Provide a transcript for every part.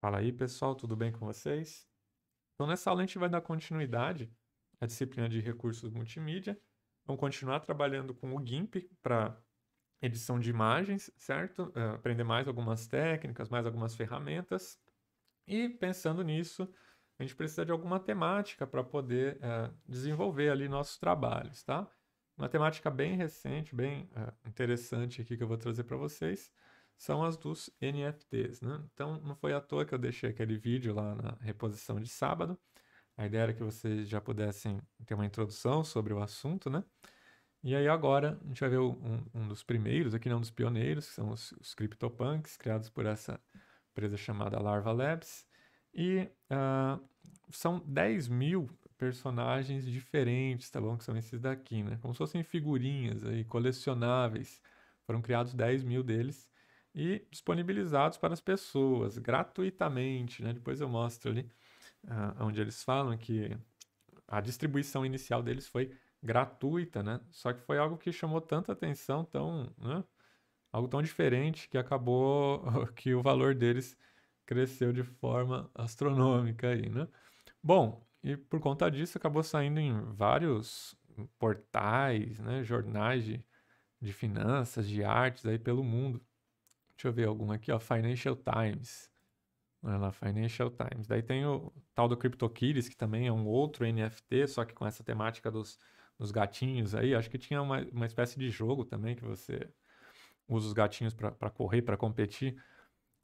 Fala aí, pessoal, tudo bem com vocês? Então, nessa aula a gente vai dar continuidade à disciplina de recursos multimídia. Vamos continuar trabalhando com o GIMP para edição de imagens, certo? Uh, aprender mais algumas técnicas, mais algumas ferramentas. E pensando nisso, a gente precisa de alguma temática para poder uh, desenvolver ali nossos trabalhos, tá? Uma temática bem recente, bem uh, interessante aqui que eu vou trazer para vocês são as dos NFTs. Né? Então, não foi à toa que eu deixei aquele vídeo lá na reposição de sábado. A ideia era que vocês já pudessem ter uma introdução sobre o assunto, né? E aí agora a gente vai ver um, um dos primeiros, aqui não um dos pioneiros, que são os, os CryptoPunks, criados por essa empresa chamada Larva Labs. E uh, são 10 mil personagens diferentes, tá bom? Que são esses daqui, né? Como se fossem figurinhas aí, colecionáveis. Foram criados 10 mil deles e disponibilizados para as pessoas gratuitamente. Né? Depois eu mostro ali uh, onde eles falam que a distribuição inicial deles foi gratuita, né? Só que foi algo que chamou tanta atenção, tão, né? algo tão diferente que acabou que o valor deles cresceu de forma astronômica aí, né? Bom, e por conta disso acabou saindo em vários portais, né, jornais de, de finanças, de artes aí pelo mundo. Deixa eu ver alguma aqui, ó. Financial Times. Olha lá, Financial Times. Daí tem o tal do CryptoKitties, que também é um outro NFT, só que com essa temática dos, dos gatinhos aí. Acho que tinha uma, uma espécie de jogo também que você usa os gatinhos para correr, para competir.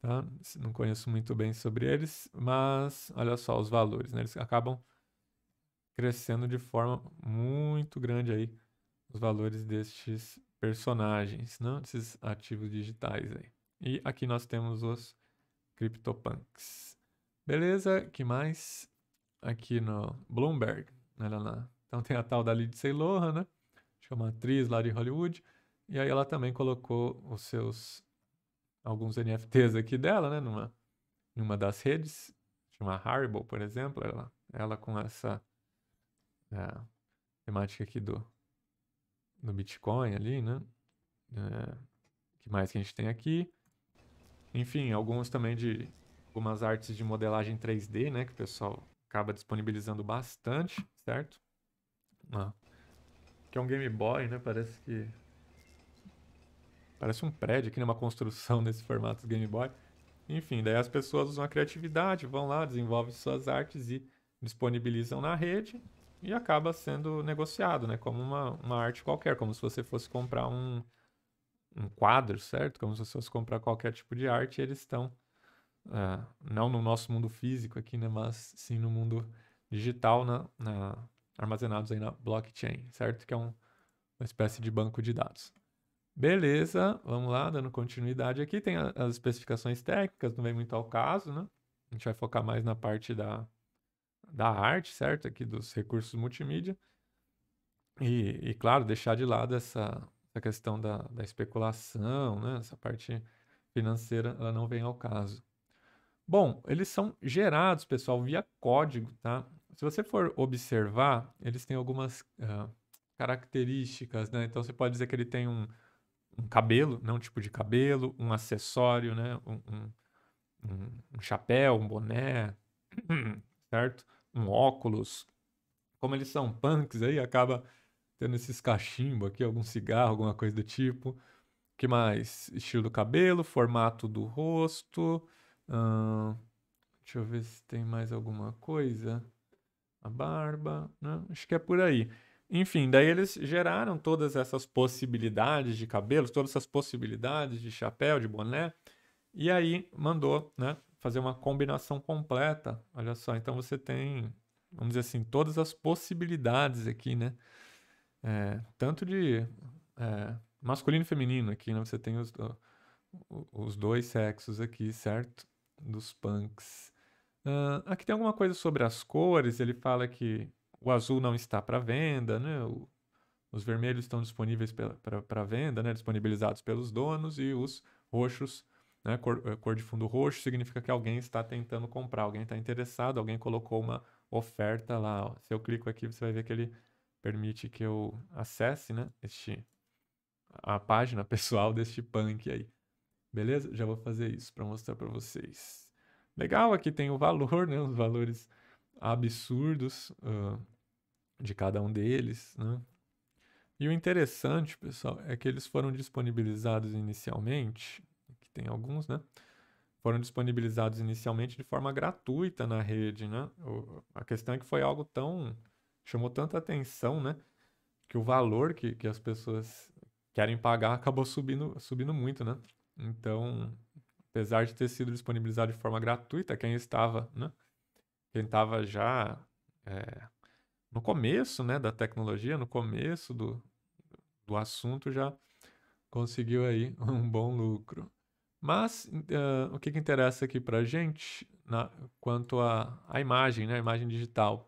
Tá? Não conheço muito bem sobre eles, mas olha só os valores, né? Eles acabam crescendo de forma muito grande aí os valores destes personagens, não né? desses ativos digitais aí. E aqui nós temos os CryptoPunks. Beleza, que mais? Aqui no Bloomberg, olha né, lá. Então tem a tal da Lindsay Lohan, né? Acho que é uma atriz lá de Hollywood. E aí ela também colocou os seus alguns NFTs aqui dela, né? Numa, numa das redes, chama Haribo, por exemplo. Ela, ela com essa é, temática aqui do, do Bitcoin ali, né? É, que mais que a gente tem aqui? Enfim, alguns também de algumas artes de modelagem 3D, né, que o pessoal acaba disponibilizando bastante, certo? Ah. Que é um Game Boy, né? Parece que parece um prédio aqui, né, uma construção nesse formato do Game Boy. Enfim, daí as pessoas usam a criatividade, vão lá, desenvolvem suas artes e disponibilizam na rede e acaba sendo negociado, né? Como uma, uma arte qualquer, como se você fosse comprar um, um quadro, certo? Como se você fosse comprar qualquer tipo de arte, eles estão uh, ah, não no nosso mundo físico aqui, né? Mas sim no mundo digital, na, na, armazenados aí na blockchain, certo? Que é um, uma espécie de banco de dados. Beleza, vamos lá, dando continuidade aqui. Tem a, as especificações técnicas, não vem muito ao caso, né? A gente vai focar mais na parte da, da arte, certo? Aqui dos recursos multimídia. E, e claro, deixar de lado essa essa questão da, da especulação, né? essa parte financeira, ela não vem ao caso. Bom, eles são gerados, pessoal, via código, tá? Se você for observar, eles têm algumas uh, características, né? Então, você pode dizer que ele tem um, um cabelo, não né? um tipo de cabelo, um acessório, né? Um, um, um chapéu, um boné, certo? Um óculos. Como eles são punks aí, acaba tendo esses cachimbo aqui, algum cigarro, alguma coisa do tipo. que mais? Estilo do cabelo, formato do rosto. Hum, deixa eu ver se tem mais alguma coisa. A barba, né? acho que é por aí. Enfim, daí eles geraram todas essas possibilidades de cabelos, todas essas possibilidades de chapéu, de boné, e aí mandou né, fazer uma combinação completa. Olha só, então você tem, vamos dizer assim, todas as possibilidades aqui, né? é, tanto de é, masculino e feminino aqui, né? Você tem os, os dois sexos aqui, certo? Dos punks. Uh, aqui tem alguma coisa sobre as cores, ele fala que o azul não está para venda, né? O, os vermelhos estão disponíveis para venda, né? disponibilizados pelos donos, e os roxos, né? Cor, eh, cor de fundo roxo, significa que alguém está tentando comprar, alguém está interessado, alguém colocou uma oferta lá. Ó. Se eu clico aqui, você vai ver que ele permite que eu acesse, né, este a página pessoal deste punk aí. Beleza? Já vou fazer isso para mostrar para vocês. Legal, aqui tem o valor, né, os valores absurdos uh, de cada um deles, né? E o interessante, pessoal, é que eles foram disponibilizados inicialmente, que tem alguns, né? Foram disponibilizados inicialmente de forma gratuita na rede, né? O, a questão é que foi algo tão chamou tanta atenção, né? Que o valor que, que as pessoas querem pagar acabou subindo, subindo muito, né? Então, apesar de ter sido disponibilizado de forma gratuita, quem estava, né? Quem estava já é, no começo, né, da tecnologia, no começo do, do assunto, já conseguiu aí um bom lucro. Mas uh, o que, que interessa aqui para gente, na, quanto à imagem, né, a imagem digital?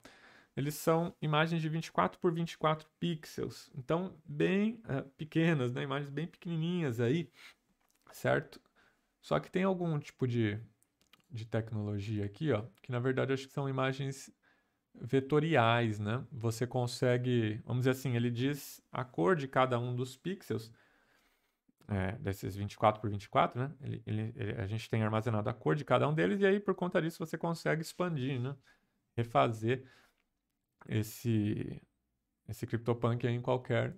eles são imagens de 24 por 24 pixels, então bem uh, pequenas, né? imagens bem pequenininhas aí, certo? Só que tem algum tipo de, de tecnologia aqui, ó, que na verdade acho que são imagens vetoriais, né? Você consegue, vamos dizer assim, ele diz a cor de cada um dos pixels, é, desses 24 por 24, né? Ele, ele, ele, a gente tem armazenado a cor de cada um deles e aí por conta disso você consegue expandir, né? Refazer esse, esse CryptoPunk em qualquer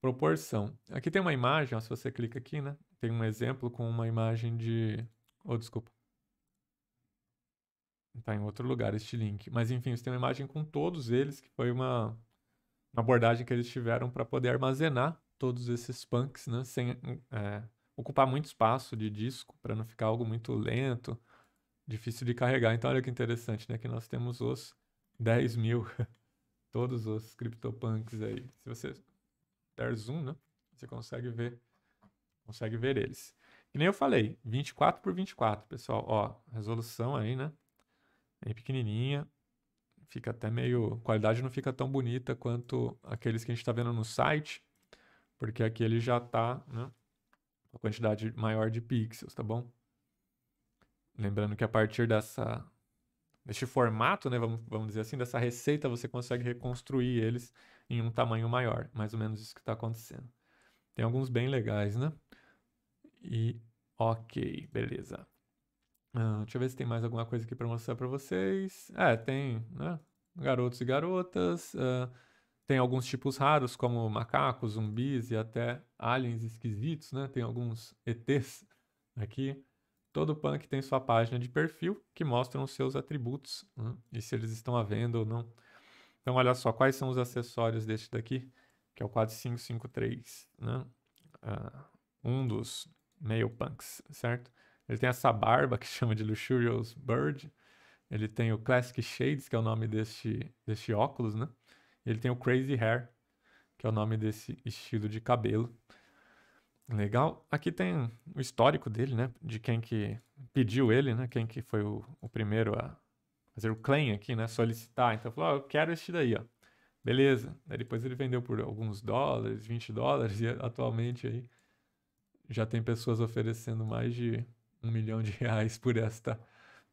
proporção. Aqui tem uma imagem, ó, se você clica aqui, né? Tem um exemplo com uma imagem de... Oh, desculpa. Está em outro lugar este link. Mas enfim, você tem uma imagem com todos eles, que foi uma, uma abordagem que eles tiveram para poder armazenar todos esses punks, né? Sem é, ocupar muito espaço de disco, para não ficar algo muito lento, difícil de carregar. Então olha que interessante, né? Que nós temos os 10 mil. Todos os CryptoPunks aí. Se você der zoom, né? Você consegue ver, consegue ver eles. Que nem eu falei, 24 por 24, pessoal. Ó, resolução aí, né? Bem é pequenininha. Fica até meio... A qualidade não fica tão bonita quanto aqueles que a gente está vendo no site. Porque aqui ele já tá, né? Uma quantidade maior de pixels, tá bom? Lembrando que a partir dessa neste formato, né, vamos, vamos dizer assim, dessa receita, você consegue reconstruir eles em um tamanho maior. Mais ou menos isso que está acontecendo. Tem alguns bem legais, né? E ok, beleza. Ah, deixa eu ver se tem mais alguma coisa aqui para mostrar para vocês. É, tem né? garotos e garotas. Uh, tem alguns tipos raros, como macacos, zumbis e até aliens esquisitos, né? Tem alguns ETs aqui. Todo punk tem sua página de perfil que mostra os seus atributos né? e se eles estão à venda ou não. Então, olha só, quais são os acessórios deste daqui, que é o 4553, né? Uh, um dos male punks, certo? Ele tem essa barba que chama de Luxurious Bird. Ele tem o Classic Shades, que é o nome deste, deste óculos, né? Ele tem o Crazy Hair, que é o nome desse estilo de cabelo. Legal. Aqui tem o histórico dele, né? De quem que pediu ele, né? Quem que foi o, o primeiro a fazer o claim aqui, né? Solicitar. Então falou, oh, eu quero este daí, ó. Beleza. Aí depois ele vendeu por alguns dólares, 20 dólares, e atualmente aí já tem pessoas oferecendo mais de um milhão de reais por esta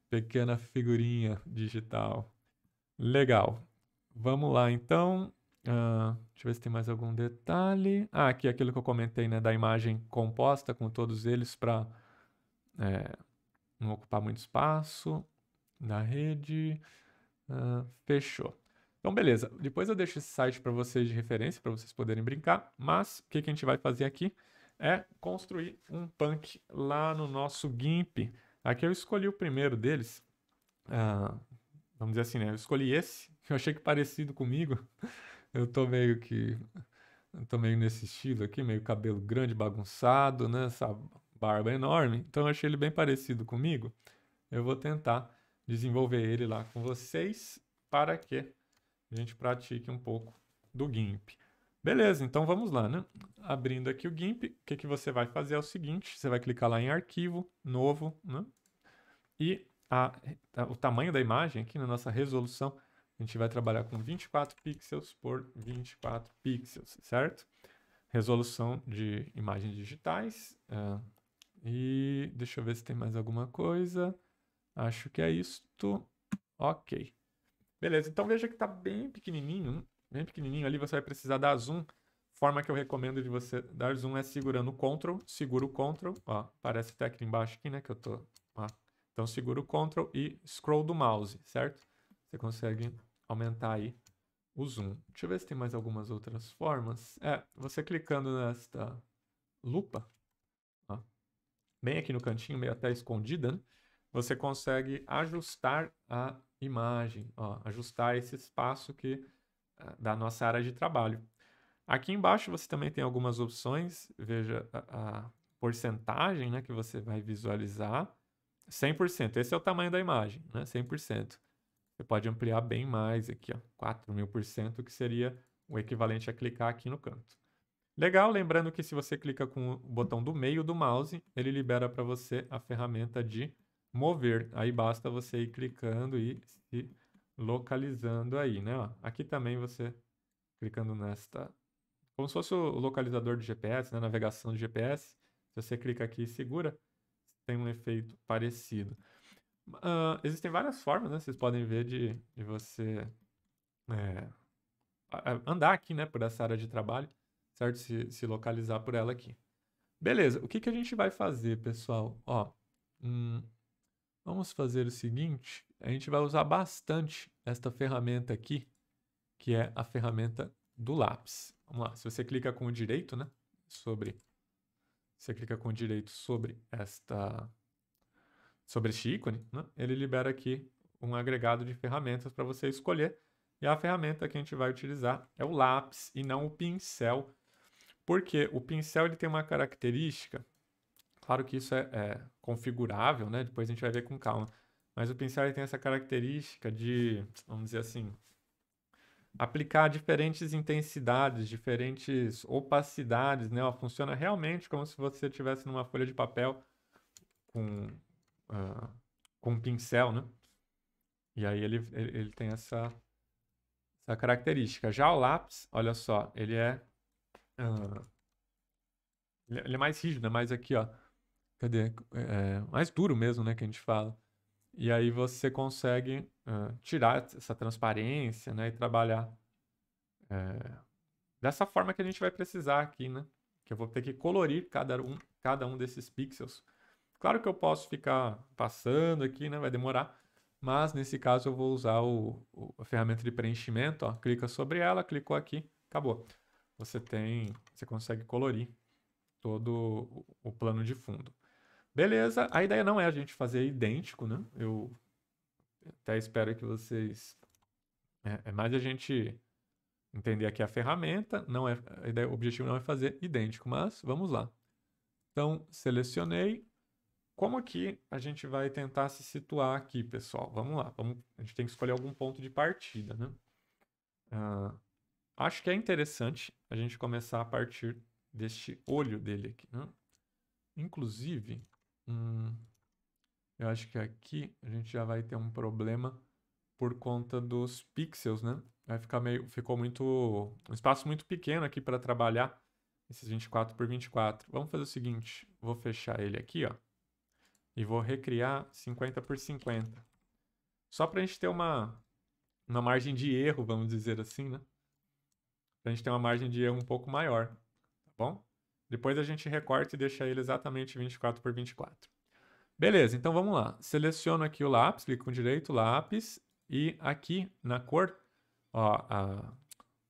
pequena figurinha digital. Legal. Vamos lá, então. Uh, deixa eu ver se tem mais algum detalhe. Ah, aqui aquilo que eu comentei, né? Da imagem composta com todos eles para é, não ocupar muito espaço na rede. Uh, fechou. Então, beleza. Depois eu deixo esse site para vocês de referência, para vocês poderem brincar. Mas o que, que a gente vai fazer aqui é construir um punk lá no nosso GIMP. Aqui eu escolhi o primeiro deles. Uh, vamos dizer assim, né? Eu escolhi esse, que eu achei que parecido comigo eu tô meio que. Eu tô meio nesse estilo aqui, meio cabelo grande, bagunçado, né? Essa barba enorme. Então eu achei ele bem parecido comigo. Eu vou tentar desenvolver ele lá com vocês para que a gente pratique um pouco do GIMP. Beleza, então vamos lá, né? Abrindo aqui o GIMP, o que, que você vai fazer é o seguinte, você vai clicar lá em arquivo, novo, né? E a, a, o tamanho da imagem aqui na nossa resolução a gente vai trabalhar com 24 pixels por 24 pixels, certo? Resolução de imagens digitais. É, e deixa eu ver se tem mais alguma coisa. Acho que é isto. Ok. Beleza, então veja que está bem pequenininho. Bem pequenininho ali, você vai precisar dar zoom. Forma que eu recomendo de você dar zoom é segurando o Ctrl, segura o Ctrl, ó, parece até aqui embaixo aqui, né, que eu tô, ó. Então segura o Ctrl e scroll do mouse, certo? Você consegue aumentar aí o zoom. Deixa eu ver se tem mais algumas outras formas. É, você clicando nesta lupa, ó, bem aqui no cantinho, meio até escondida, né? você consegue ajustar a imagem, ó, ajustar esse espaço que ah, da nossa área de trabalho. Aqui embaixo você também tem algumas opções, veja a, a porcentagem né, que você vai visualizar. 100%, esse é o tamanho da imagem, né? 100%. Você pode ampliar bem mais aqui, ó, 4 mil por cento, que seria o equivalente a clicar aqui no canto. Legal, lembrando que se você clica com o botão do meio do mouse, ele libera para você a ferramenta de mover. Aí basta você ir clicando e se localizando aí, né? Ó, aqui também você clicando nesta... Como se fosse o localizador de GPS, né? Navegação de GPS. Se você clica aqui e segura, tem um efeito parecido. Uh, existem várias formas, né? Vocês podem ver de, de você é, andar aqui, né? Por essa área de trabalho, certo? Se, se localizar por ela aqui. Beleza, o que, que a gente vai fazer, pessoal? Ó, hum, vamos fazer o seguinte, a gente vai usar bastante esta ferramenta aqui, que é a ferramenta do lápis. Vamos lá, se você clica com o direito, né? Sobre... Você clica com o direito sobre esta sobre este ícone, né? ele libera aqui um agregado de ferramentas para você escolher. E a ferramenta que a gente vai utilizar é o lápis e não o pincel, porque o pincel ele tem uma característica, claro que isso é, é configurável, né? depois a gente vai ver com calma, mas o pincel ele tem essa característica de, vamos dizer assim, aplicar diferentes intensidades, diferentes opacidades, né? Ela funciona realmente como se você estivesse numa folha de papel com uh, com um pincel, né? E aí ele, ele, ele tem essa, essa característica. Já o lápis, olha só, ele é, uh, ele é mais rígido, é mais aqui, ó. Cadê? É, mais duro mesmo, né? Que a gente fala. E aí você consegue uh, tirar essa transparência, né? E trabalhar é, dessa forma que a gente vai precisar aqui, né? Que eu vou ter que colorir cada um, cada um desses pixels Claro que eu posso ficar passando aqui, né? Vai demorar. Mas nesse caso eu vou usar o, o a ferramenta de preenchimento, ó. Clica sobre ela, clicou aqui, acabou. Você tem, você consegue colorir todo o, o plano de fundo. Beleza, a ideia não é a gente fazer idêntico, né? Eu até espero que vocês... É, é mais a gente entender aqui a ferramenta, não é, a ideia, o objetivo não é fazer idêntico, mas vamos lá. Então, selecionei, como aqui a gente vai tentar se situar aqui, pessoal? Vamos lá, vamos, a gente tem que escolher algum ponto de partida, né? Uh, acho que é interessante a gente começar a partir deste olho dele aqui, né? Inclusive, hum, eu acho que aqui a gente já vai ter um problema por conta dos pixels, né? Vai ficar meio, ficou muito, um espaço muito pequeno aqui para trabalhar esses 24 por 24. Vamos fazer o seguinte, vou fechar ele aqui, ó e vou recriar 50 por 50. Só para a gente ter uma, uma margem de erro, vamos dizer assim, né? Para a gente ter uma margem de erro um pouco maior, tá bom? Depois a gente recorta e deixa ele exatamente 24 por 24. Beleza, então vamos lá. Seleciono aqui o lápis, clico com direito, lápis, e aqui na cor, ó, a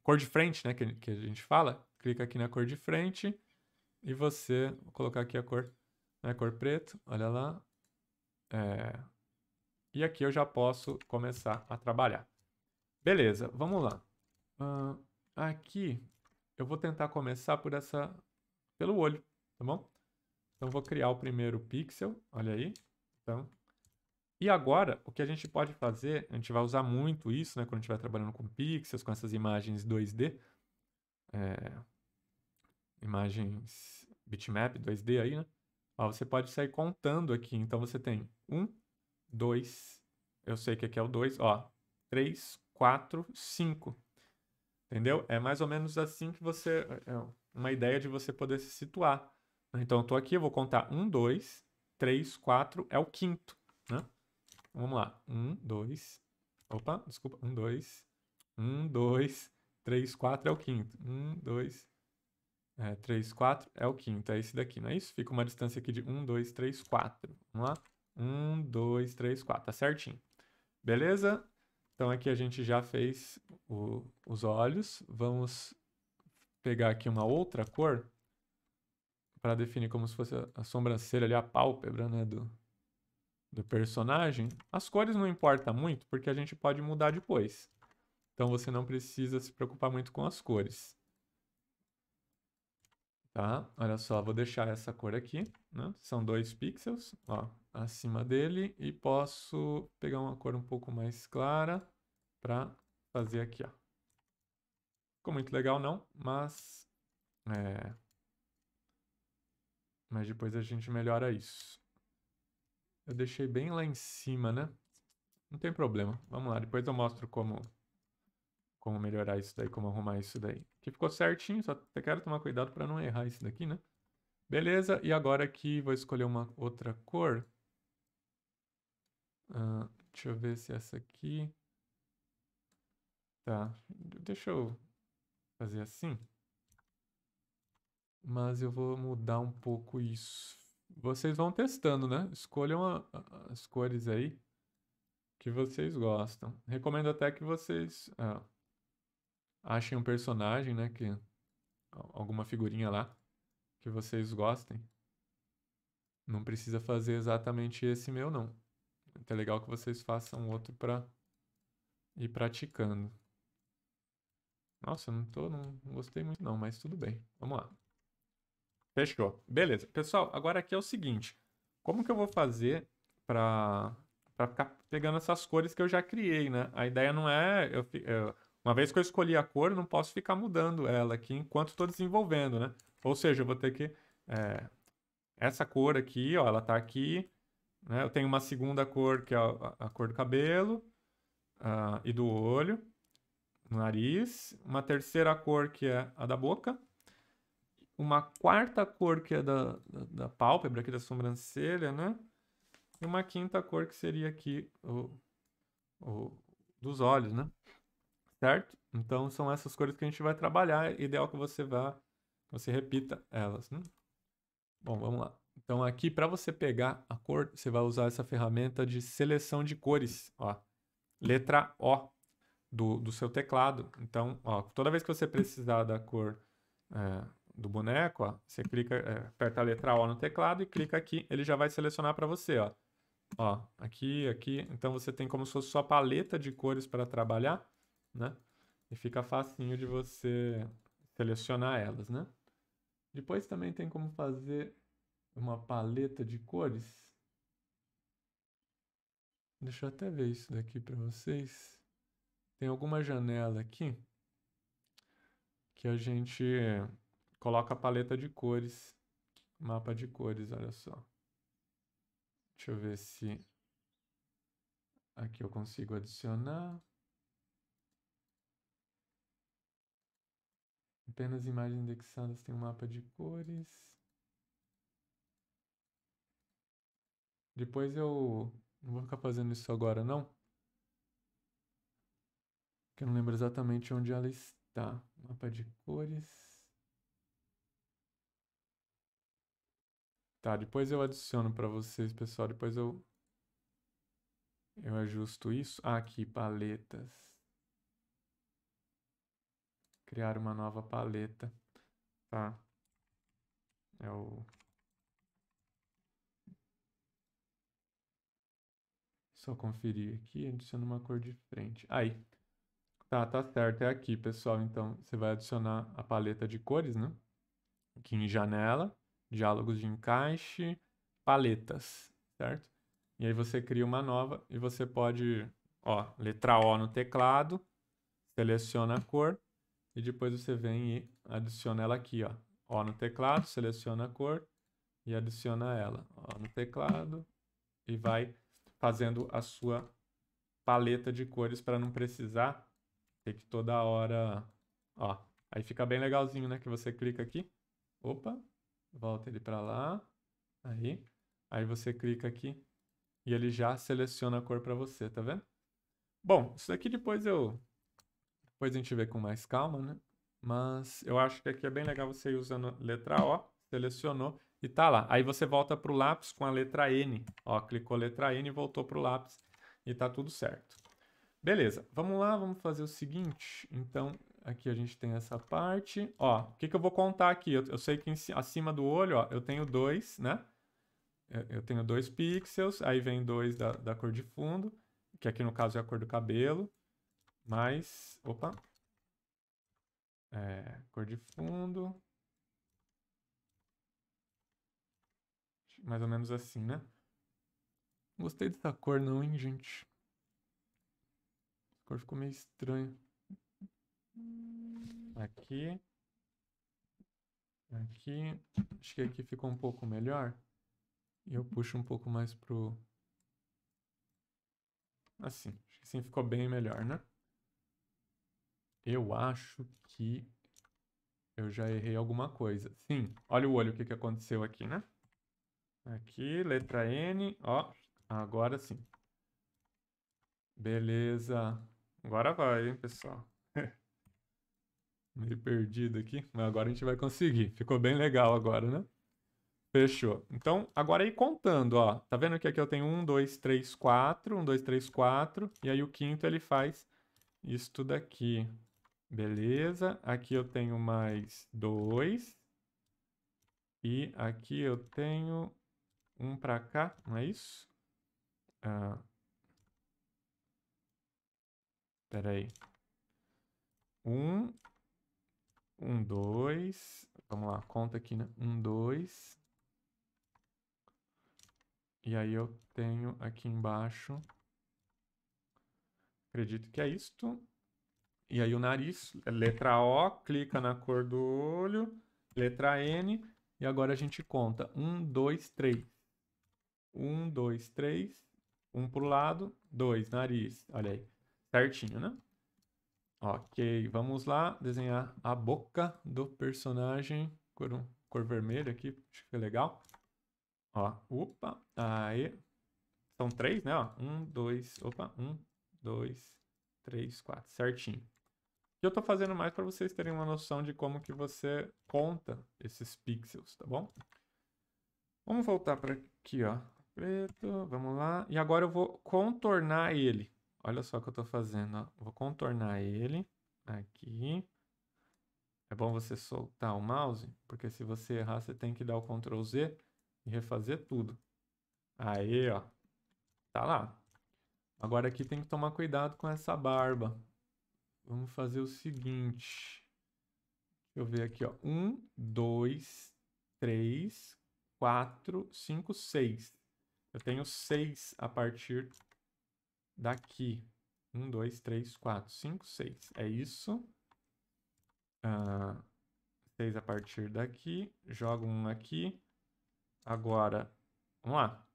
cor de frente, né, que, que a gente fala, clica aqui na cor de frente, e você, vou colocar aqui a cor né, cor preto, olha lá. É... E aqui eu já posso começar a trabalhar. Beleza, vamos lá. Uh, aqui eu vou tentar começar por essa, pelo olho, tá bom? Então vou criar o primeiro pixel, olha aí. Então, e agora o que a gente pode fazer, a gente vai usar muito isso, né, quando a gente trabalhando com pixels, com essas imagens 2D, é... imagens bitmap 2D aí, né? Ó, você pode sair contando aqui. Então, você tem 1, 2, eu sei que aqui é o 2, ó, 3, 4, 5. Entendeu? É mais ou menos assim que você... É, é uma ideia de você poder se situar. Né? Então, eu estou aqui, eu vou contar 1, 2, 3, 4, é o quinto, né? Vamos lá. 1, 2... Opa, desculpa. 1, 2... 1, 2, 3, 4 é o quinto. 1, 2, é, 3, 4 é o quinto, é esse daqui, não é isso? Fica uma distância aqui de 1, 2, 3, 4. Vamos lá? 1, 2, 3, 4. Tá certinho. Beleza? Então aqui a gente já fez o, os olhos. Vamos pegar aqui uma outra cor para definir como se fosse a, a sobrancelha ali, a pálpebra, né, do, do personagem. As cores não importam muito, porque a gente pode mudar depois. Então você não precisa se preocupar muito com as cores. Tá, olha só, vou deixar essa cor aqui, né? São dois pixels, ó, acima dele. E posso pegar uma cor um pouco mais clara para fazer aqui, ó. Ficou muito legal não, mas... É... Mas depois a gente melhora isso. Eu deixei bem lá em cima, né? Não tem problema. Vamos lá, depois eu mostro como como melhorar isso daí, como arrumar isso daí. Que ficou certinho, só quero tomar cuidado para não errar isso daqui, né? Beleza, e agora aqui vou escolher uma outra cor. Uh, deixa eu ver se essa aqui... Tá, deixa eu fazer assim. Mas eu vou mudar um pouco isso. Vocês vão testando, né? Escolham a, a, as cores aí que vocês gostam. Recomendo até que vocês... Ah, achem um personagem, né, que alguma figurinha lá que vocês gostem. Não precisa fazer exatamente esse meu não. Então, é legal que vocês façam outro para ir praticando. Nossa, não tô, não gostei muito não, mas tudo bem. Vamos lá. Fechou. Beleza. Pessoal, agora aqui é o seguinte. Como que eu vou fazer para para ficar pegando essas cores que eu já criei, né? A ideia não é eu, eu uma vez que eu escolhi a cor, não posso ficar mudando ela aqui enquanto estou desenvolvendo, né? Ou seja, eu vou ter que... É, essa cor aqui, ó, ela está aqui. Né? Eu tenho uma segunda cor, que é a, a cor do cabelo uh, e do olho, do nariz. Uma terceira cor, que é a da boca. Uma quarta cor, que é da, da, da pálpebra, aqui da sobrancelha, né? E uma quinta cor, que seria aqui o, o dos olhos, né? certo? Então são essas cores que a gente vai trabalhar, é ideal que você vá, você repita elas, né? Bom, vamos lá. Então aqui para você pegar a cor, você vai usar essa ferramenta de seleção de cores, ó. Letra O do, do seu teclado. Então, ó, toda vez que você precisar da cor é, do boneco, ó, você clica, é, aperta a letra O no teclado e clica aqui, ele já vai selecionar para você, ó. Ó, aqui, aqui. Então você tem como se fosse sua paleta de cores para trabalhar né? E fica facinho de você selecionar elas, né? Depois também tem como fazer uma paleta de cores. Deixa eu até ver isso daqui para vocês. Tem alguma janela aqui que a gente coloca a paleta de cores, mapa de cores, olha só. Deixa eu ver se aqui eu consigo adicionar. Apenas imagens indexadas tem um mapa de cores. Depois eu não vou ficar fazendo isso agora não. Que eu não lembro exatamente onde ela está. Mapa de cores. Tá, depois eu adiciono para vocês, pessoal. Depois eu eu ajusto isso. Ah, aqui, paletas criar uma nova paleta, tá? É o... Só conferir aqui, adiciona uma cor diferente. Aí. Tá, tá certo. É aqui, pessoal. Então, você vai adicionar a paleta de cores, né? Aqui em janela, diálogos de encaixe, paletas, certo? E aí você cria uma nova e você pode, ó, letra O no teclado, seleciona a cor, e depois você vem e adiciona ela aqui, ó. Ó no teclado, seleciona a cor e adiciona ela. Ó no teclado e vai fazendo a sua paleta de cores para não precisar ter que toda hora... Ó, aí fica bem legalzinho, né? Que você clica aqui. Opa, volta ele para lá. Aí, aí você clica aqui e ele já seleciona a cor para você, tá vendo? Bom, isso daqui depois eu depois a gente vê com mais calma, né? Mas eu acho que aqui é bem legal você ir usando a letra O, selecionou e tá lá. Aí você volta para o lápis com a letra N. Ó, clicou letra N, voltou para o lápis e tá tudo certo. Beleza, vamos lá, vamos fazer o seguinte. Então, aqui a gente tem essa parte. Ó, o que, que eu vou contar aqui? Eu, eu sei que em, acima do olho, ó, eu tenho dois, né? Eu, eu tenho dois pixels, aí vem dois da, da cor de fundo, que aqui no caso é a cor do cabelo. Mas, opa, é, cor de fundo, mais ou menos assim, né? Gostei dessa cor não, hein, gente? A cor ficou meio estranha. Aqui. Aqui. Acho que aqui ficou um pouco melhor. E eu puxo um pouco mais pro... Assim. Acho que assim ficou bem melhor, né? Eu acho que eu já errei alguma coisa. Sim, olha o olho o que, que aconteceu aqui, né? Aqui, letra N, ó, agora sim. Beleza. Agora vai, hein, pessoal. Meio perdido aqui, mas agora a gente vai conseguir. Ficou bem legal agora, né? Fechou. Então, agora aí é contando, ó. Tá vendo que aqui eu tenho um, dois, três, quatro, um, dois, três, quatro, E aí o quinto ele faz isto daqui. Beleza. Aqui eu tenho mais dois. E aqui eu tenho um para cá, não é isso? Ah. Espera aí. Um, um, dois. Vamos lá, conta aqui, né? Um, dois. E aí eu tenho aqui embaixo. Acredito que é isto. E aí o nariz, é letra O, clica na cor do olho, letra N, e agora a gente conta. Um, dois, três. Um, dois, três. Um pro lado, dois, nariz. Olha aí. Certinho, né? Ok, vamos lá desenhar a boca do personagem. Cor, cor vermelha aqui, acho que foi legal. Ó, opa, aí. São três, né? Ó, um, dois, opa, um, dois, três, quatro, certinho. E eu estou fazendo mais para vocês terem uma noção de como que você conta esses pixels, tá bom? Vamos voltar para aqui, ó. Preto, vamos lá. E agora eu vou contornar ele. Olha só o que eu estou fazendo, ó. Vou contornar ele aqui. É bom você soltar o mouse, porque se você errar, você tem que dar o Ctrl Z e refazer tudo. Aí, ó. Tá lá. Agora aqui tem que tomar cuidado com essa barba. Vamos fazer o seguinte. Deixa eu ver aqui, ó. Um, dois, três, quatro, cinco, seis. Eu tenho seis a partir daqui. Um, dois, três, quatro, cinco, seis. É isso. Ah, seis a partir daqui. Jogo um aqui. Agora, vamos lá.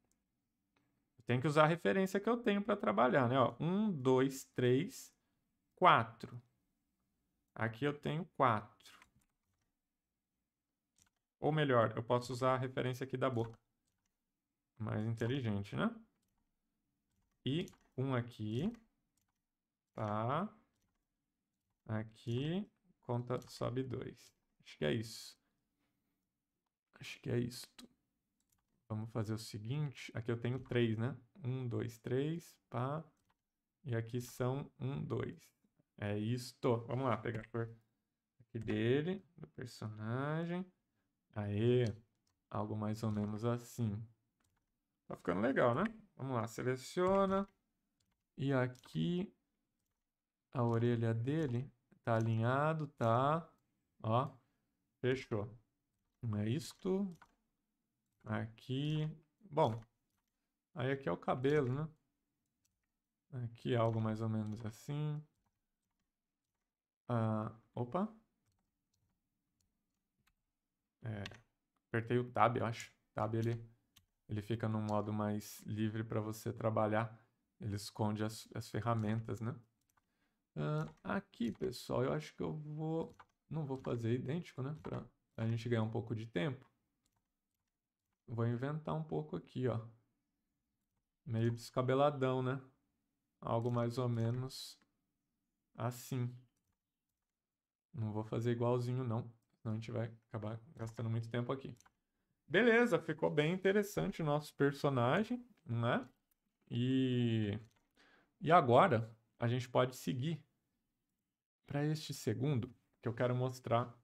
tem que usar a referência que eu tenho para trabalhar, né? Ó, um, dois, três, 4. Aqui eu tenho 4. Ou melhor, eu posso usar a referência aqui da boca. Mais inteligente, né? E um aqui. Tá. Aqui. Conta sobe 2. Acho que é isso. Acho que é isto. Vamos fazer o seguinte. Aqui eu tenho 3, né? 1, 2, 3. Pá. E aqui são 1, 2. É isto. Vamos lá, pegar a cor aqui dele, do personagem. Aí, algo mais ou menos assim. Tá ficando legal, né? Vamos lá, seleciona. E aqui, a orelha dele tá alinhado, tá? Ó, fechou. Não é isto. Aqui. Bom, aí aqui é o cabelo, né? Aqui é algo mais ou menos assim. Uh, opa. É, apertei o Tab, eu acho. Tab ele, ele fica num modo mais livre para você trabalhar. Ele esconde as, as ferramentas, né? Uh, aqui, pessoal, eu acho que eu vou... Não vou fazer idêntico, né? Para a gente ganhar um pouco de tempo. Vou inventar um pouco aqui, ó. Meio descabeladão, né? Algo mais ou menos assim. Não vou fazer igualzinho, não. Senão a gente vai acabar gastando muito tempo aqui. Beleza, ficou bem interessante o nosso personagem, né? E, e agora a gente pode seguir para este segundo, que eu quero mostrar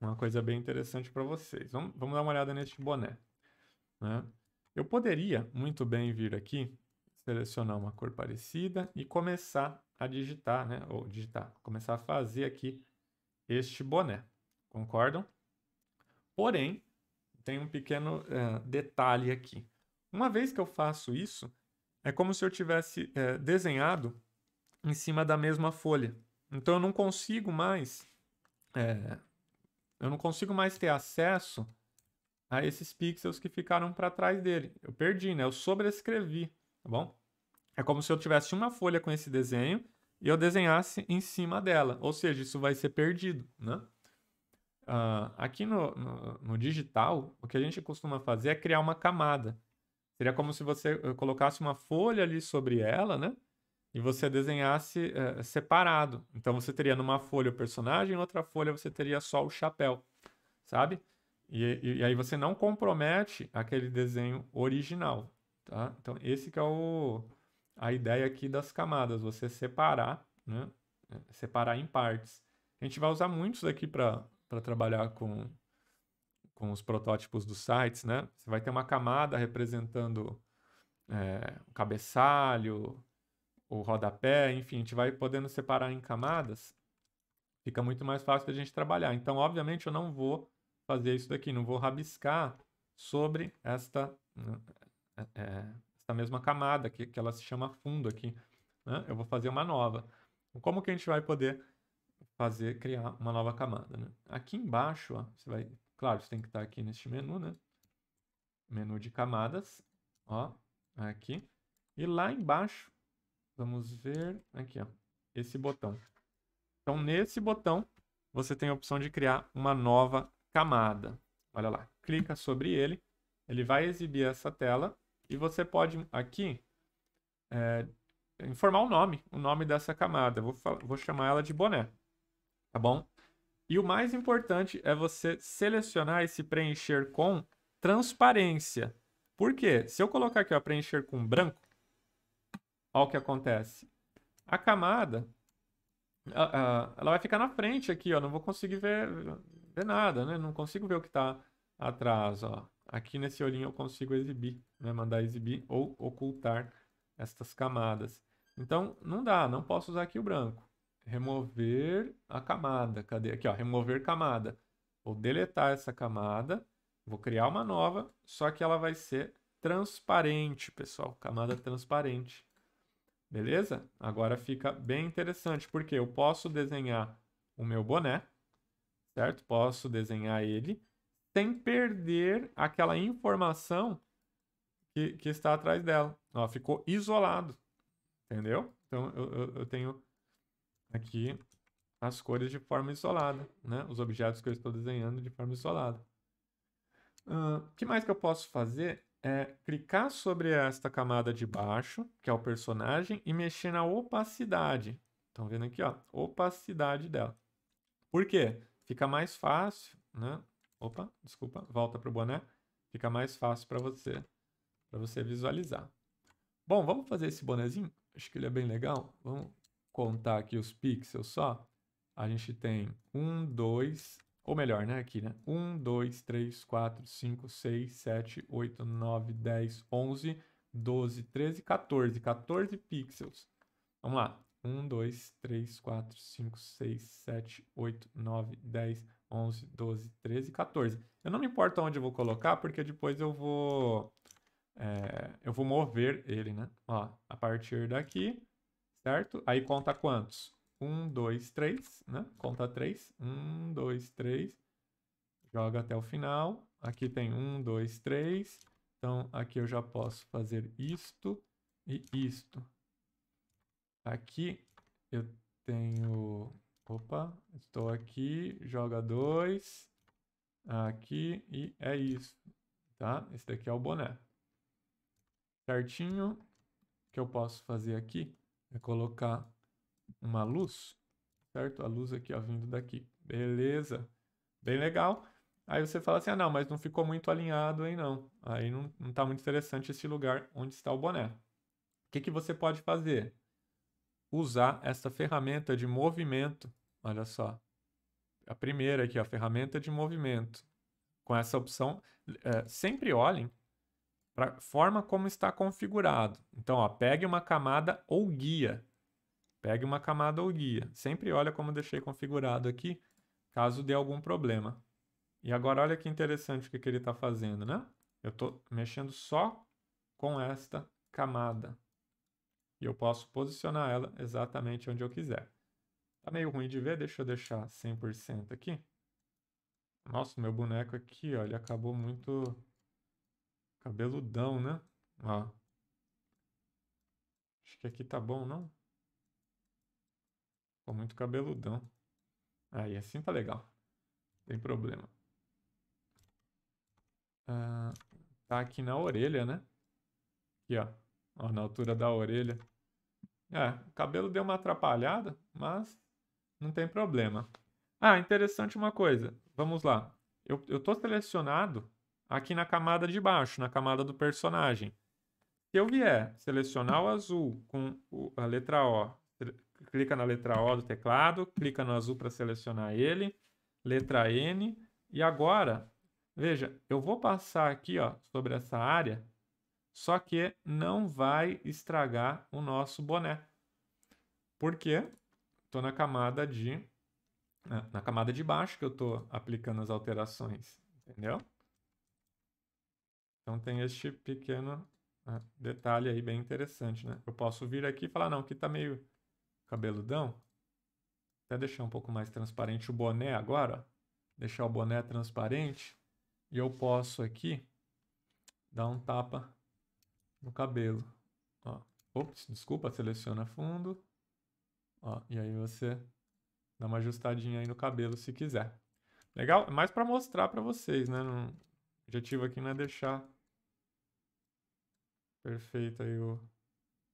uma coisa bem interessante para vocês. Vamos, vamos dar uma olhada neste boné. Né? Eu poderia muito bem vir aqui, selecionar uma cor parecida e começar a digitar, né? Ou digitar, começar a fazer aqui este boné. Concordam? Porém, tem um pequeno uh, detalhe aqui. Uma vez que eu faço isso, é como se eu tivesse uh, desenhado em cima da mesma folha. Então eu não consigo mais, uh, eu não consigo mais ter acesso a esses pixels que ficaram para trás dele. Eu perdi, né? Eu sobrescrevi, tá bom? É como se eu tivesse uma folha com esse desenho e eu desenhasse em cima dela. Ou seja, isso vai ser perdido, né? Uh, aqui no, no, no, digital, o que a gente costuma fazer é criar uma camada. Seria como se você eh, colocasse uma folha ali sobre ela, né? E você desenhasse uh, separado. Então você teria numa folha o personagem, em outra folha você teria só o chapéu, sabe? E, e, e aí você não compromete aquele desenho original, tá? Então esse que é o, a ideia aqui das camadas, você separar, né? separar em partes. A gente vai usar muitos aqui para trabalhar com, com os protótipos dos sites, né? Você vai ter uma camada representando é, o cabeçalho, o rodapé, enfim, a gente vai podendo separar em camadas, fica muito mais fácil a gente trabalhar. Então, obviamente, eu não vou fazer isso daqui, não vou rabiscar sobre esta né, é, é essa mesma camada aqui, que ela se chama fundo aqui, né? eu vou fazer uma nova. Como que a gente vai poder fazer, criar uma nova camada? Né? Aqui embaixo, ó, você vai, claro, você tem que estar aqui neste menu, né? Menu de camadas, ó, aqui. E lá embaixo, vamos ver, aqui, ó, esse botão. Então, nesse botão, você tem a opção de criar uma nova camada. Olha lá, clica sobre ele, ele vai exibir essa tela e você pode aqui é, informar o nome, o nome dessa camada. Vou, vou chamar ela de boné, tá bom? E o mais importante é você selecionar esse preencher com transparência. Por quê? Se eu colocar aqui, ó, preencher com branco, olha o que acontece. A camada, ela vai ficar na frente aqui, ó, não vou conseguir ver, ver nada, né? Não consigo ver o que está atrás, ó. Aqui nesse olhinho eu consigo exibir, né? Mandar exibir ou ocultar estas camadas. Então, não dá, não posso usar aqui o branco. Remover a camada. Cadê? Aqui, ó, remover camada. Vou deletar essa camada, vou criar uma nova, só que ela vai ser transparente, pessoal. Camada transparente. Beleza? Agora fica bem interessante, porque eu posso desenhar o meu boné, certo? Posso desenhar ele sem perder aquela informação que, que está atrás dela. Ela ficou isolado, entendeu? Então eu, eu, eu tenho aqui as cores de forma isolada, né? Os objetos que eu estou desenhando de forma isolada. O uh, que mais que eu posso fazer é clicar sobre esta camada de baixo, que é o personagem, e mexer na opacidade. Estão vendo aqui, ó, opacidade dela. Por quê? Fica mais fácil, né? Opa, desculpa, volta para o boné. Fica mais fácil para você, para você visualizar. Bom, vamos fazer esse bonezinho? Acho que ele é bem legal. Vamos contar aqui os pixels só. A gente tem 1, 2, ou melhor, né, aqui, né? 1, 2, 3, 4, 5, 6, 7, 8, 9, 10, 11, 12, 13, 14. 14 pixels. Vamos lá. 1, 2, 3, 4, 5, 6, 7, 8, 9, 10, 11, 12, 13, 14. Eu não me importo onde eu vou colocar, porque depois eu vou... É, eu vou mover ele, né? Ó, a partir daqui, certo? Aí conta quantos? 1, 2, 3, né? Conta 3. 1, 2, 3. Joga até o final. Aqui tem 1, 2, 3. Então, aqui eu já posso fazer isto e isto. Aqui eu tenho... Opa, estou aqui, joga dois, aqui e é isso, tá? Esse daqui é o boné. Certinho, o que eu posso fazer aqui é colocar uma luz, certo? A luz aqui, ó, vindo daqui. Beleza, bem legal. Aí você fala assim, ah, não, mas não ficou muito alinhado hein, não. Aí não, não tá muito interessante esse lugar onde está o boné. O que, que você pode fazer? usar esta ferramenta de movimento. Olha só. A primeira aqui, a ferramenta de movimento. Com essa opção, é, sempre olhem para a forma como está configurado. Então, ó, pegue uma camada ou guia. Pegue uma camada ou guia. Sempre olha como deixei configurado aqui, caso dê algum problema. E agora olha que interessante o que, que ele está fazendo, né? Eu estou mexendo só com esta camada e eu posso posicionar ela exatamente onde eu quiser. Tá meio ruim de ver, deixa eu deixar 100% aqui. Nossa, meu boneco aqui, ó, ele acabou muito cabeludão, né? Ó. Acho que aqui tá bom, não? Ficou muito cabeludão. Aí, assim tá legal. Não tem problema. Ah, tá aqui na orelha, né? Aqui, ó. ó. Na altura da orelha. É, o cabelo deu uma atrapalhada, mas não tem problema. Ah, interessante uma coisa. Vamos lá. Eu, eu tô selecionado aqui na camada de baixo, na camada do personagem. Se eu vier selecionar o azul com a letra O, clica na letra O do teclado, clica no azul para selecionar ele, letra N, e agora, veja, eu vou passar aqui ó, sobre essa área só que não vai estragar o nosso boné. Porque estou na camada de na camada de baixo que eu estou aplicando as alterações, entendeu? Então tem este pequeno ah, detalhe aí bem interessante, né? Eu posso vir aqui e falar, não, aqui está meio cabeludão. Até deixar um pouco mais transparente o boné agora, ó. Deixar o boné transparente. E eu posso aqui dar um tapa no cabelo. Ó. Ops, desculpa, seleciona fundo. Ó, e aí você dá uma ajustadinha aí no cabelo se quiser. Legal? É mais para mostrar para vocês, né? Não... O objetivo aqui não é deixar perfeito aí o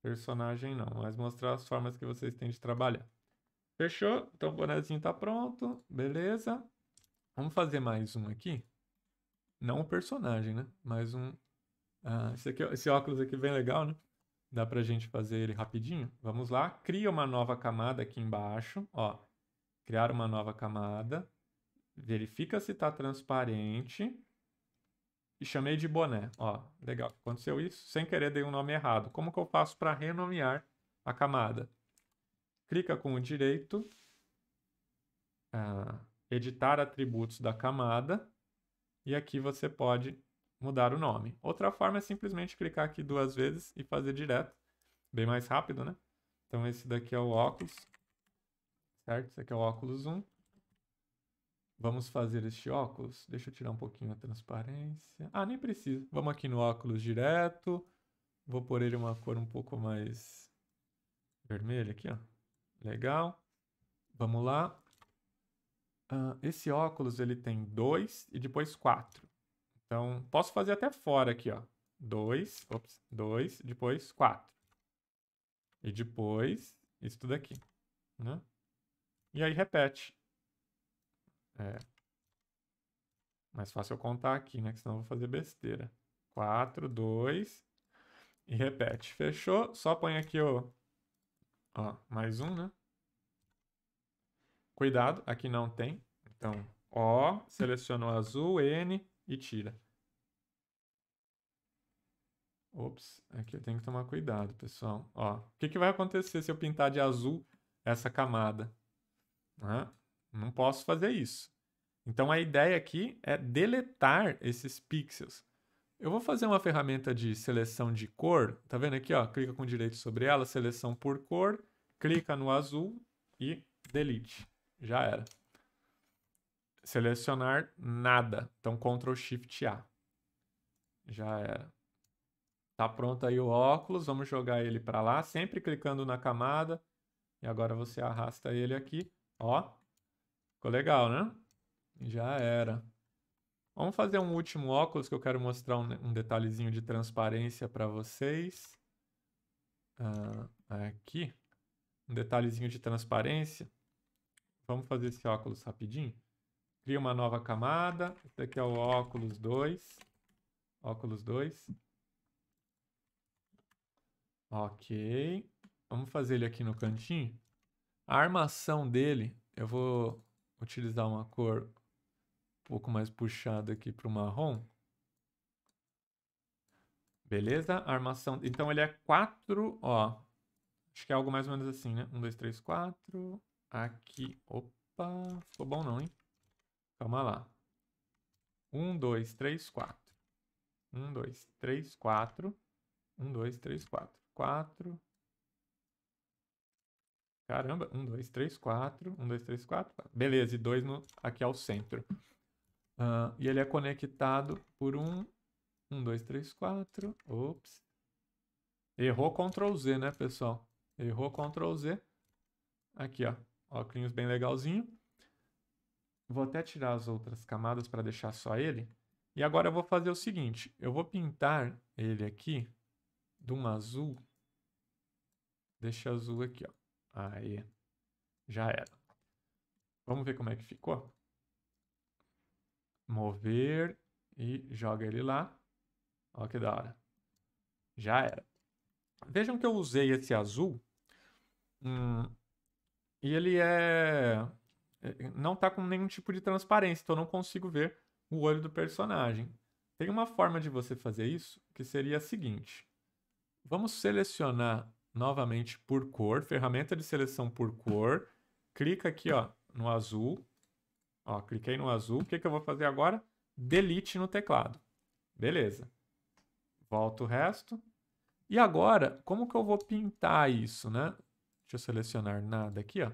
personagem, não. Mas mostrar as formas que vocês têm de trabalhar. Fechou? Então o bonezinho tá pronto. Beleza. Vamos fazer mais um aqui. Não o personagem, né? Mais um ah, esse, aqui, é esse óculos aqui é bem legal, né? Dá pra gente fazer ele rapidinho. Vamos lá. Cria uma nova camada aqui embaixo. Ó, criar uma nova camada. Verifica se está transparente. E chamei de boné. Ó, legal. Aconteceu isso. Sem querer dei um nome errado. Como que eu faço para renomear a camada? Clica com o direito. Ah, editar atributos da camada. E aqui você pode mudar o nome. Outra forma é simplesmente clicar aqui duas vezes e fazer direto, bem mais rápido, né? Então esse daqui é o óculos, certo? Esse aqui é o óculos 1. Vamos fazer este óculos. Deixa eu tirar um pouquinho a transparência. Ah, nem precisa. Vamos aqui no óculos direto. Vou pôr ele uma cor um pouco mais vermelha aqui, ó. Legal. Vamos lá. Uh, esse óculos ele tem 2 e depois 4. Então, posso fazer até fora aqui, ó. 2, ops, 2, depois 4. E depois isso daqui, né? E aí repete. É. Mais fácil eu contar aqui, né? Que senão eu vou fazer besteira. 4, 2 e repete. Fechou? Só põe aqui o... Ó, mais um, né? Cuidado, aqui não tem. Então, O, selecionou azul, N, e tira. Ops, aqui eu tenho que tomar cuidado, pessoal. Ó, o que, que vai acontecer se eu pintar de azul essa camada? Né? Não posso fazer isso. Então a ideia aqui é deletar esses pixels. Eu vou fazer uma ferramenta de seleção de cor, tá vendo aqui, ó, clica com direito sobre ela, seleção por cor, clica no azul e delete. Já era. Selecionar nada. Então, Ctrl Shift A. Já era. Tá pronto aí o óculos. Vamos jogar ele para lá, sempre clicando na camada. E agora você arrasta ele aqui. Ó. Ficou legal, né? Já era. Vamos fazer um último óculos que eu quero mostrar um, detalhezinho de transparência para vocês. Ah, aqui. Um detalhezinho de transparência. Vamos fazer esse óculos rapidinho cria uma nova camada. Esse aqui é o óculos 2. Óculos 2. Ok. Vamos fazer ele aqui no cantinho. A armação dele, eu vou utilizar uma cor um pouco mais puxada aqui para o marrom. Beleza? armação. Então ele é 4, ó. Acho que é algo mais ou menos assim, né? 1, 2, 3, 4. Aqui. Opa, ficou bom não, hein? Calma lá. Um, dois, três, quatro. Um, dois, três, quatro. Um, dois, três, quatro. Quatro. Caramba, um, dois, três, quatro. Um, dois, três, quatro. Beleza, e dois aqui ao centro. Uh, e ele é conectado por um. Um, dois, três, quatro. Ops. Errou Ctrl Z, né, pessoal? Errou Ctrl Z. Aqui, ó. Óculos bem legalzinho. Vou até tirar as outras camadas para deixar só ele. E agora eu vou fazer o seguinte, eu vou pintar ele aqui de um azul. Deixa azul aqui, ó. Aí, já era. Vamos ver como é que ficou? Mover e joga ele lá. Olha que da hora. Já era. Vejam que eu usei esse azul. Hum, e ele é é, é, não está com nenhum tipo de transparência, então eu não consigo ver o olho do personagem. Tem uma forma de você fazer isso, que seria a seguinte. Vamos selecionar novamente por cor, ferramenta de seleção por cor. Clica aqui ó, no azul. Ó, cliquei no azul. O que, que eu vou fazer agora? Delete no teclado. Beleza. Volto o resto. E agora, como que eu vou pintar isso, né? Deixa eu selecionar nada aqui, ó.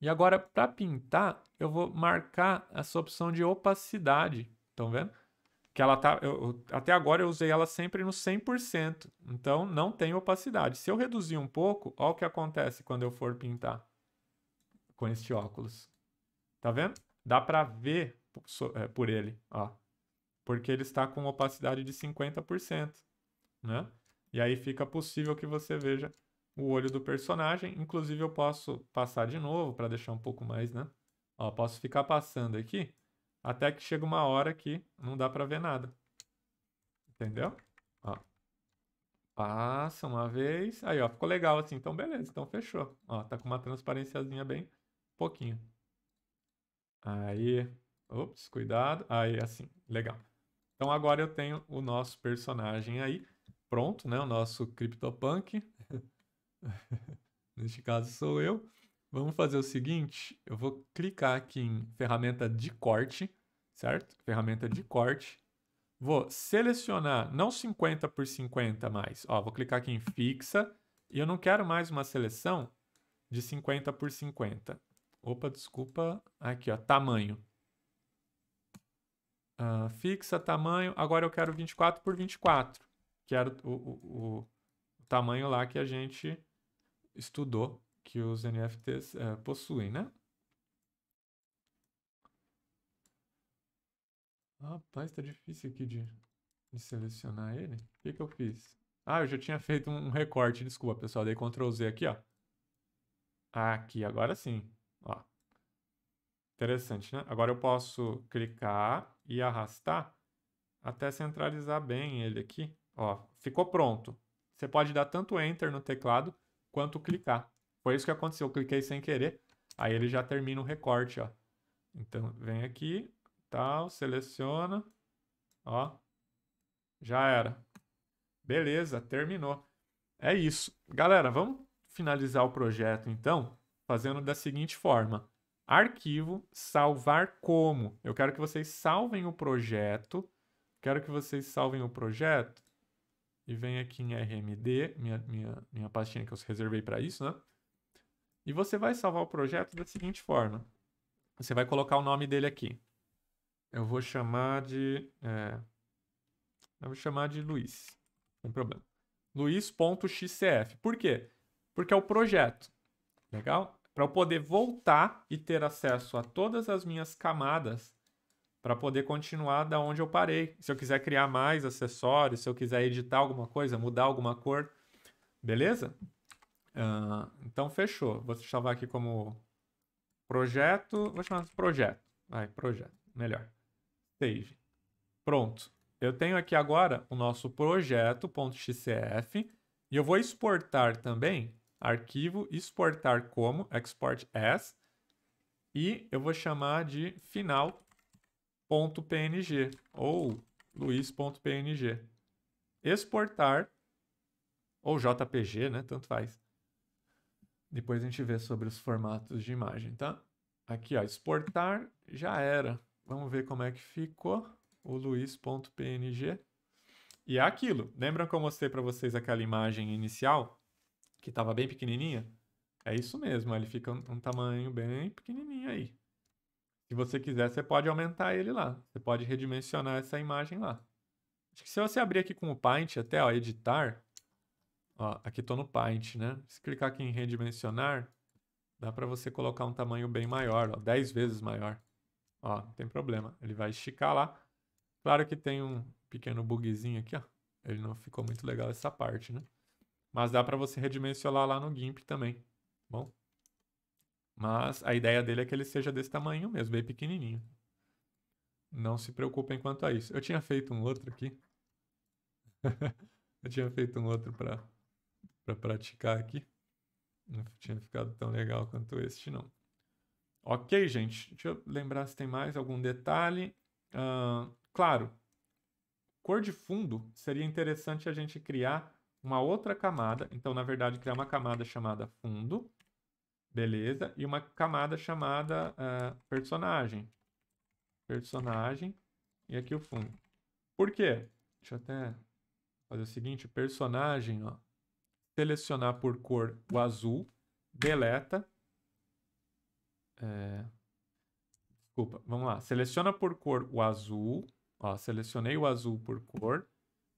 E agora, para pintar, eu vou marcar essa opção de opacidade. Estão vendo? Que ela tá, eu, até agora eu usei ela sempre no 100%, então não tem opacidade. Se eu reduzir um pouco, olha o que acontece quando eu for pintar com este óculos. Tá vendo? Dá para ver é, por ele, ó, porque ele está com opacidade de 50%, né? E aí fica possível que você veja o olho do personagem. Inclusive, eu posso passar de novo para deixar um pouco mais, né? Ó, posso ficar passando aqui até que chega uma hora que não dá para ver nada. Entendeu? Ó. Passa uma vez. Aí, ó, ficou legal assim. Então, beleza. Então, fechou. Ó, tá com uma transparênciazinha bem pouquinho. Aí, ops, cuidado. Aí, assim, legal. Então, agora eu tenho o nosso personagem aí pronto, né? O nosso CryptoPunk. Neste caso sou eu. Vamos fazer o seguinte, eu vou clicar aqui em ferramenta de corte, certo? Ferramenta de corte. Vou selecionar, não 50 por 50 mais, ó, vou clicar aqui em fixa, e eu não quero mais uma seleção de 50 por 50. Opa, desculpa, aqui ó, tamanho. Uh, fixa, tamanho, agora eu quero 24 por 24, que era o, o, o, o tamanho lá que a gente estudou que os NFTs é, eh, possuem, né? Rapaz, tá difícil aqui de, de selecionar ele. O que, que eu fiz? Ah, eu já tinha feito um recorte, desculpa, pessoal. Dei Ctrl Z aqui, ó. Aqui, agora sim. Ó. Interessante, né? Agora eu posso clicar e arrastar até centralizar bem ele aqui. Ó, ficou pronto. Você pode dar tanto Enter no teclado quanto clicar. Foi isso que aconteceu, eu cliquei sem querer, aí ele já termina o recorte, ó. Então, vem aqui, tal, seleciona, ó, já era. Beleza, terminou. É isso. Galera, vamos finalizar o projeto, então, fazendo da seguinte forma. Arquivo, salvar como. Eu quero que vocês salvem o projeto. Quero que vocês salvem o projeto e vem aqui em RMD, minha, minha, minha pastinha que eu reservei para isso, né? E você vai salvar o projeto da seguinte forma. Você vai colocar o nome dele aqui. Eu vou chamar de... É, eu vou chamar de Luiz. Não tem problema. Luiz.xcf. Por quê? Porque é o projeto. Legal? Para eu poder voltar e ter acesso a todas as minhas camadas para poder continuar da onde eu parei. Se eu quiser criar mais acessórios, se eu quiser editar alguma coisa, mudar alguma cor, beleza? Uh, então fechou. Vou chamar aqui como projeto. Vou chamar de projeto. Vai, projeto. Melhor. Save. Pronto. Eu tenho aqui agora o nosso projeto.xcf e eu vou exportar também arquivo exportar como export as e eu vou chamar de final luiz.png ou luiz.png. Exportar ou JPG, né? Tanto faz. Depois a gente vê sobre os formatos de imagem, tá? Aqui, ó, exportar já era. Vamos ver como é que ficou o luiz.png. E é aquilo. Lembram que eu mostrei para vocês aquela imagem inicial que estava bem pequenininha? É isso mesmo, ele fica um tamanho bem pequenininho aí. Se você quiser, você pode aumentar ele lá. Você pode redimensionar essa imagem lá. Acho que se você abrir aqui com o Paint até, ó, editar, ó, aqui estou no Paint, né? Se clicar aqui em redimensionar, dá para você colocar um tamanho bem maior, ó, 10 vezes maior. Ó, não tem problema, ele vai esticar lá. Claro que tem um pequeno bugzinho aqui, ó. Ele não ficou muito legal essa parte, né? Mas dá para você redimensionar lá no GIMP também, tá bom? Mas a ideia dele é que ele seja desse tamanho mesmo, bem pequenininho. Não se preocupem quanto a isso. Eu tinha feito um outro aqui. eu tinha feito um outro para pra praticar aqui. Não tinha ficado tão legal quanto este, não. Ok, gente. Deixa eu lembrar se tem mais algum detalhe. Uh, claro, cor de fundo seria interessante a gente criar uma outra camada. Então, na verdade, criar uma camada chamada fundo. Beleza? E uma camada chamada uh, personagem. Personagem. E aqui o fundo. Por quê? Deixa eu até fazer o seguinte. Personagem, ó. Selecionar por cor o azul. Deleta. É... Desculpa, vamos lá. Seleciona por cor o azul. Ó, selecionei o azul por cor.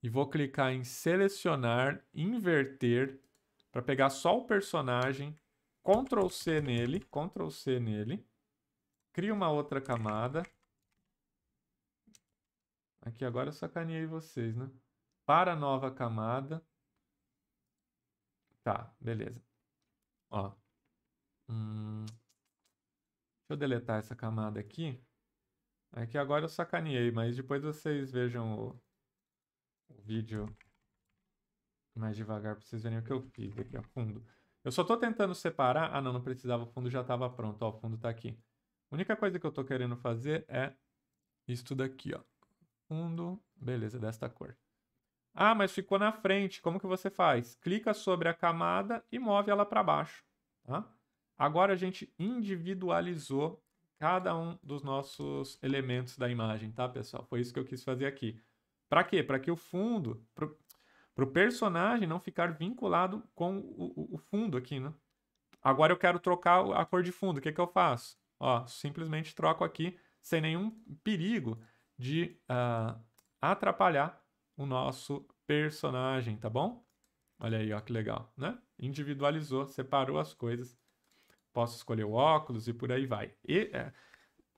E vou clicar em selecionar, inverter, para pegar só o personagem Ctrl C nele, Ctrl C nele. Cria uma outra camada. Aqui agora eu sacaneei vocês, né? Para nova camada. Tá, beleza. Ó. Hum, deixa eu deletar essa camada aqui. Aqui agora eu sacaneei, mas depois vocês vejam o, o vídeo mais devagar para vocês verem o que eu fiz aqui a fundo. Eu só estou tentando separar. Ah, não, não precisava, o fundo já estava pronto. Ó, o fundo está aqui. A única coisa que eu estou querendo fazer é isso daqui, ó. Fundo, beleza, desta cor. Ah, mas ficou na frente. Como que você faz? Clica sobre a camada e move ela para baixo. Tá? Agora a gente individualizou cada um dos nossos elementos da imagem, tá, pessoal? Foi isso que eu quis fazer aqui. Para quê? Para que o fundo, para o personagem não ficar vinculado com o, o, fundo aqui, né? Agora eu quero trocar a cor de fundo, o que, que eu faço? Ó, simplesmente troco aqui sem nenhum perigo de uh, atrapalhar o nosso personagem, tá bom? Olha aí, ó, que legal, né? Individualizou, separou as coisas. Posso escolher o óculos e por aí vai. E é,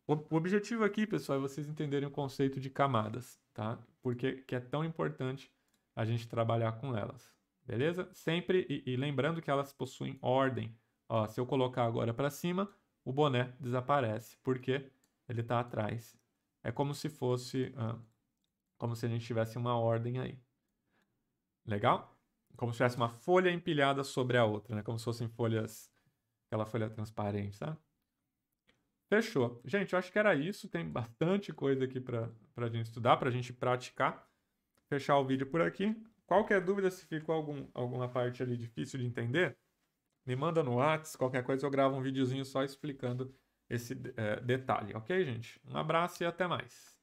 o, o objetivo aqui, pessoal, é vocês entenderem o conceito de camadas, tá? Porque que é tão importante a gente trabalhar com elas, beleza? Sempre, e, e lembrando que elas possuem ordem. Ó, se eu colocar agora para cima, o boné desaparece, porque ele está atrás. É como se fosse, como se a gente tivesse uma ordem aí. Legal? Como se tivesse uma folha empilhada sobre a outra, né? Como se fossem folhas, aquela folha transparente, sabe? Fechou. Gente, eu acho que era isso. Tem bastante coisa aqui para a gente estudar, para a gente praticar fechar o vídeo por aqui. Qualquer dúvida, se ficou algum, alguma parte ali difícil de entender, me manda no Whats, qualquer coisa eu gravo um videozinho só explicando esse é, detalhe, ok, gente? Um abraço e até mais.